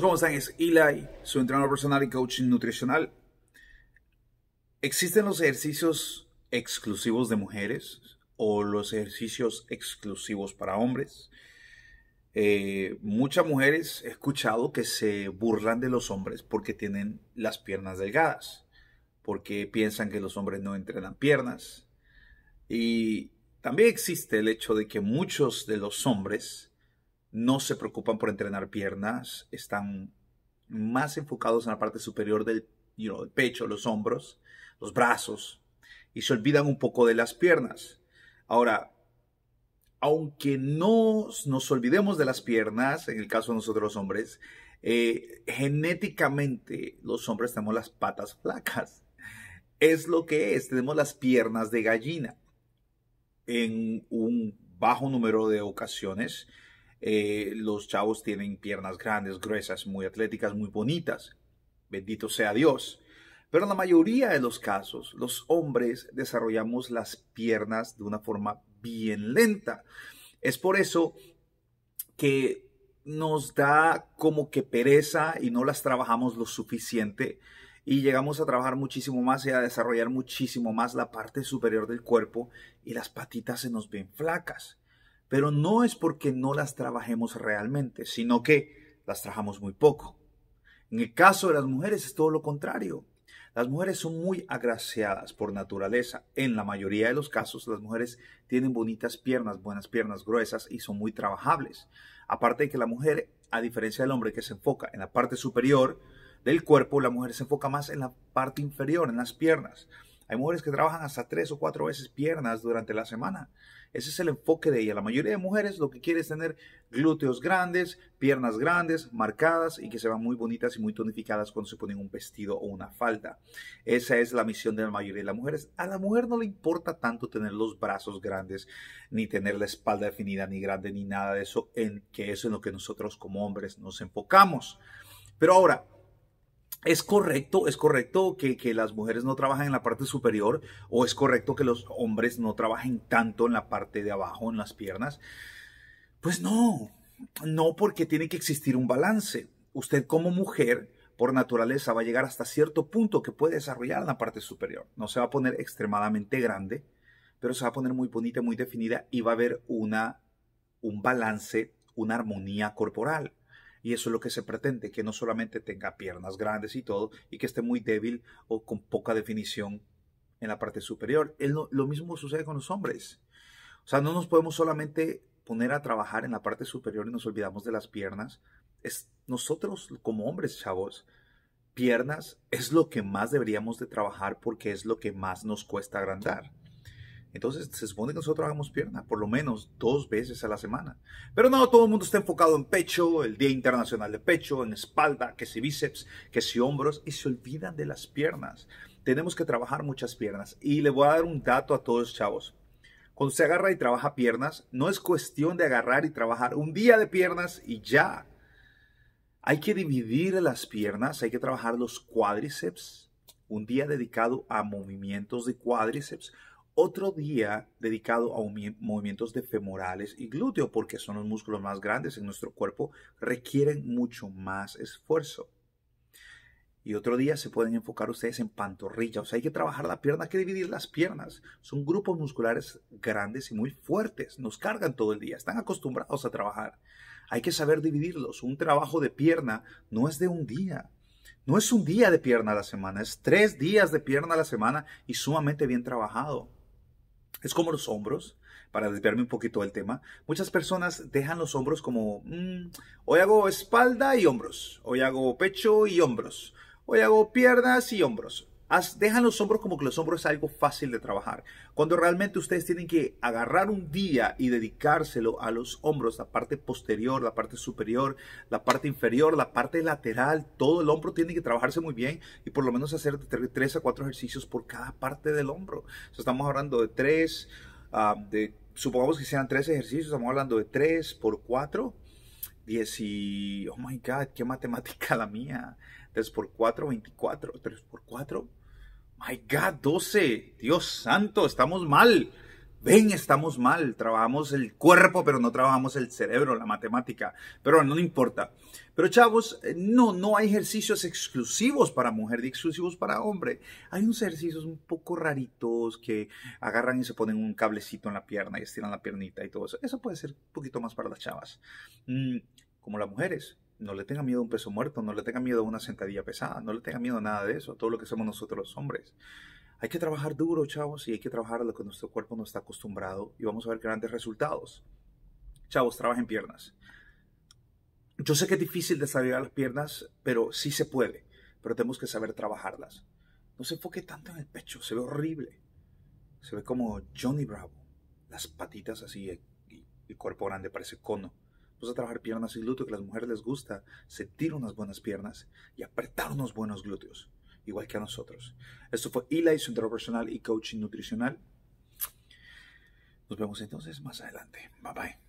¿cómo están? es Eli, su entrenador personal y coaching nutricional. ¿Existen los ejercicios exclusivos de mujeres o los ejercicios exclusivos para hombres? Eh, muchas mujeres he escuchado que se burlan de los hombres porque tienen las piernas delgadas, porque piensan que los hombres no entrenan piernas. Y también existe el hecho de que muchos de los hombres no se preocupan por entrenar piernas, están más enfocados en la parte superior del pecho, los hombros, los brazos, y se olvidan un poco de las piernas. Ahora, aunque no nos olvidemos de las piernas, en el caso de nosotros los hombres, eh, genéticamente los hombres tenemos las patas flacas. Es lo que es, tenemos las piernas de gallina. En un bajo número de ocasiones, eh, los chavos tienen piernas grandes, gruesas, muy atléticas, muy bonitas. Bendito sea Dios. Pero en la mayoría de los casos, los hombres desarrollamos las piernas de una forma bien lenta. Es por eso que nos da como que pereza y no las trabajamos lo suficiente y llegamos a trabajar muchísimo más y a desarrollar muchísimo más la parte superior del cuerpo y las patitas se nos ven flacas pero no es porque no las trabajemos realmente, sino que las trabajamos muy poco. En el caso de las mujeres es todo lo contrario. Las mujeres son muy agraciadas por naturaleza. En la mayoría de los casos, las mujeres tienen bonitas piernas, buenas piernas gruesas y son muy trabajables. Aparte de que la mujer, a diferencia del hombre que se enfoca en la parte superior del cuerpo, la mujer se enfoca más en la parte inferior, en las piernas. Hay mujeres que trabajan hasta tres o cuatro veces piernas durante la semana. Ese es el enfoque de ella. La mayoría de mujeres lo que quiere es tener glúteos grandes, piernas grandes, marcadas y que se vean muy bonitas y muy tonificadas cuando se ponen un vestido o una falda. Esa es la misión de la mayoría de las mujeres. A la mujer no le importa tanto tener los brazos grandes, ni tener la espalda definida, ni grande, ni nada de eso, en que eso es en lo que nosotros como hombres nos enfocamos. Pero ahora, es correcto, es correcto que, las mujeres no trabajen en la parte superior o es correcto que los hombres no trabajen tanto en la parte de abajo, en las piernas. Pues no, no porque tiene que existir un balance. Usted como mujer, por naturaleza, va a llegar hasta cierto punto que puede desarrollar la parte superior. No se va a poner extremadamente grande, pero se va a poner muy bonita, muy definida y va a haber una, un balance, una armonía corporal. Y eso es lo que se pretende, que no solamente tenga piernas grandes y todo, y que esté muy débil o con poca definición en la parte superior. lo mismo sucede con los hombres. O sea, no nos podemos solamente poner a trabajar en la parte superior y nos olvidamos de las piernas. nosotros como hombres, chavos, piernas es lo que más deberíamos de trabajar porque es lo que más nos cuesta agrandar. Entonces se supone que nosotros hagamos pierna por lo menos dos veces a la semana. Pero no, todo el mundo está enfocado en pecho, el Día Internacional de Pecho, en espalda, que si bíceps, que si hombros, y se olvidan de las piernas. Tenemos que trabajar muchas piernas. Y le voy a dar un dato a todos, chavos. Cuando se agarra y trabaja piernas, no es cuestión de agarrar y trabajar un día de piernas y ya. Hay que dividir las piernas, hay que trabajar los cuádriceps, un día dedicado a movimientos de cuádriceps, otro día dedicado a movimientos de femorales y glúteo, porque son los músculos más grandes en nuestro cuerpo, requieren mucho más esfuerzo. Y otro día se pueden enfocar ustedes en pantorrilla. O sea, hay que trabajar la pierna, hay que dividir las piernas. Son grupos musculares grandes y muy fuertes. Nos cargan todo el día. Están acostumbrados a trabajar. Hay que saber dividirlos. Un trabajo de pierna no es de un día. No es un día de pierna a la semana. Es tres días de pierna a la semana y sumamente bien trabajado es como los hombros, para desviarme un poquito del tema. Muchas personas dejan los hombros como, mm, hoy hago espalda y hombros, hoy hago pecho y hombros, hoy hago piernas y hombros dejan los hombros como que los hombros es algo fácil de trabajar, cuando realmente ustedes tienen que agarrar un día y dedicárselo a los hombros, la parte posterior, la parte superior, la parte inferior, la parte lateral, todo el hombro tiene que trabajarse muy bien y por lo menos hacer tres a cuatro ejercicios por cada parte del hombro. estamos hablando de tres ah, de, supongamos que sean tres ejercicios, estamos hablando de 3 por 4, 10 y, oh my god, qué matemática la mía. 3 por 4, 24. 3 por 4, My God, 12. Dios santo, estamos mal. Ven, estamos mal. Trabajamos el cuerpo, pero no trabajamos el cerebro, la matemática. Pero no importa. Pero chavos, eh, no, no hay ejercicios exclusivos para mujer y exclusivos para hombre. Hay unos ejercicios un poco raritos que agarran y se ponen un cablecito en la pierna y estiran la piernita y todo eso. Eso puede ser un poquito más para las chavas. Mm, como las mujeres no le tenga miedo a un peso muerto, no le tenga miedo a una sentadilla pesada, no le tenga miedo a nada de eso, todo lo que somos nosotros los hombres. Hay que trabajar duro, chavos, y hay que trabajar a lo que nuestro cuerpo no está acostumbrado y vamos a ver grandes resultados. Chavos, trabajen piernas. Yo sé que es difícil desarrollar las piernas, pero sí se puede, pero tenemos que saber trabajarlas. No se enfoque tanto en el pecho, se ve horrible. Se ve como Johnny Bravo, las patitas así, el, el cuerpo grande parece cono. Vamos a trabajar piernas y glúteos, que a las mujeres les gusta sentir unas buenas piernas y apretar unos buenos glúteos, igual que a nosotros. Esto fue Eli, su personal y coaching nutricional. Nos vemos entonces más adelante. Bye bye.